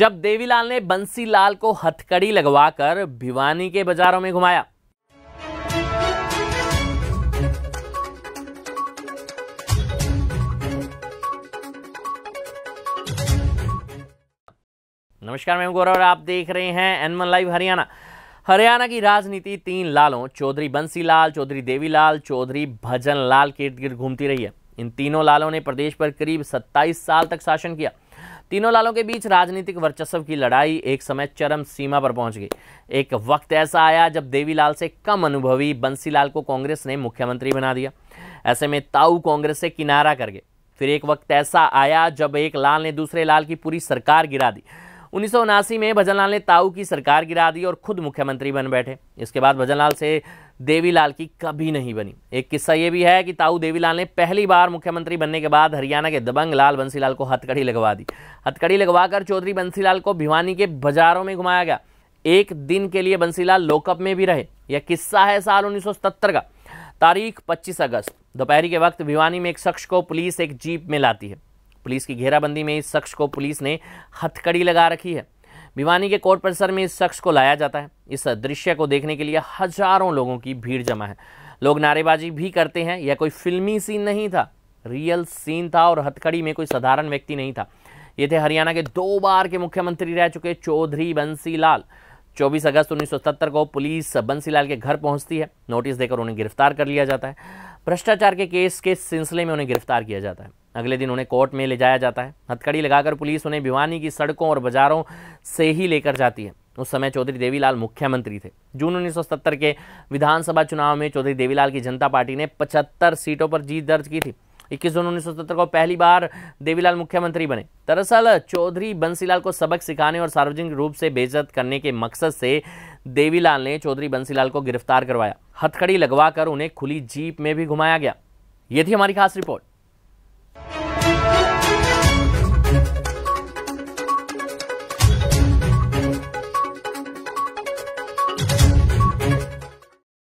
जब देवीलाल ने बंसीलाल को हथकड़ी लगवाकर भिवानी के बाजारों में घुमाया नमस्कार मैं गौरव आप देख रहे हैं एनमन लाइव हरियाणा हरियाणा की राजनीति तीन लालों चौधरी बंसीलाल चौधरी देवीलाल चौधरी भजन लाल के गिर्द घूमती रही है इन तीनों लालों ने प्रदेश पर करीब 27 साल तक शासन किया तीनों लालों के बीच राजनीतिक वर्चस्व की लड़ाई एक समय चरम सीमा पर पहुंच गई एक वक्त ऐसा आया जब देवीलाल से कम अनुभवी बंसीलाल को कांग्रेस ने मुख्यमंत्री बना दिया ऐसे में ताऊ कांग्रेस से किनारा कर गए फिर एक वक्त ऐसा आया जब एक लाल ने दूसरे लाल की पूरी सरकार गिरा दी उन्नीस में भजनलाल ने ताऊ की सरकार गिरा दी और खुद मुख्यमंत्री बन बैठे इसके बाद भजनलाल से देवीलाल की कभी नहीं बनी एक किस्सा ये भी है कि ताऊ देवीलाल ने पहली बार मुख्यमंत्री बनने के बाद हरियाणा के दबंग लाल बंसीलाल को हथकड़ी लगवा दी हथकड़ी लगवाकर चौधरी बंसीलाल को भिवानी के बाजारों में घुमाया गया एक दिन के लिए बंसीलाल लोकअप में भी रहे यह किस्सा है साल उन्नीस का तारीख पच्चीस अगस्त दोपहरी के वक्त भिवानी में एक शख्स को पुलिस एक जीप में लाती है पुलिस की घेराबंदी में इस शख्स को पुलिस ने हथकड़ी लगा रखी है भिवानी के कोर्ट परिसर में इस शख्स को लाया जाता है इस दृश्य को देखने के लिए हजारों लोगों की भीड़ जमा है लोग नारेबाजी भी करते हैं यह कोई फिल्मी सीन नहीं था रियल सीन था और हथकड़ी में कोई साधारण व्यक्ति नहीं था ये थे हरियाणा के दो बार के मुख्यमंत्री रह चुके चौधरी बंसी लाल 24 अगस्त 1970 को पुलिस बंसी लाल के घर पहुंचती है नोटिस देकर उन्हें गिरफ्तार कर लिया जाता है भ्रष्टाचार के केस के सिलसिले में उन्हें गिरफ्तार किया जाता है अगले दिन उन्हें कोर्ट में ले जाया जाता है हथकड़ी लगाकर पुलिस उन्हें भिवानी की सड़कों और बाजारों से ही लेकर जाती है उस समय चौधरी देवीलाल मुख्यमंत्री थे जून 1970 के विधानसभा चुनाव में चौधरी देवीलाल की जनता पार्टी ने 75 सीटों पर जीत दर्ज की थी 21 जून 1970 को पहली बार देवीलाल मुख्यमंत्री बने दरअसल चौधरी बंसीलाल को सबक सिखाने और सार्वजनिक रूप से बेजत करने के मकसद से देवीलाल ने चौधरी बंसीलाल को गिरफ्तार करवाया हथकड़ी लगवाकर उन्हें खुली जीप में भी घुमाया गया ये थी हमारी खास रिपोर्ट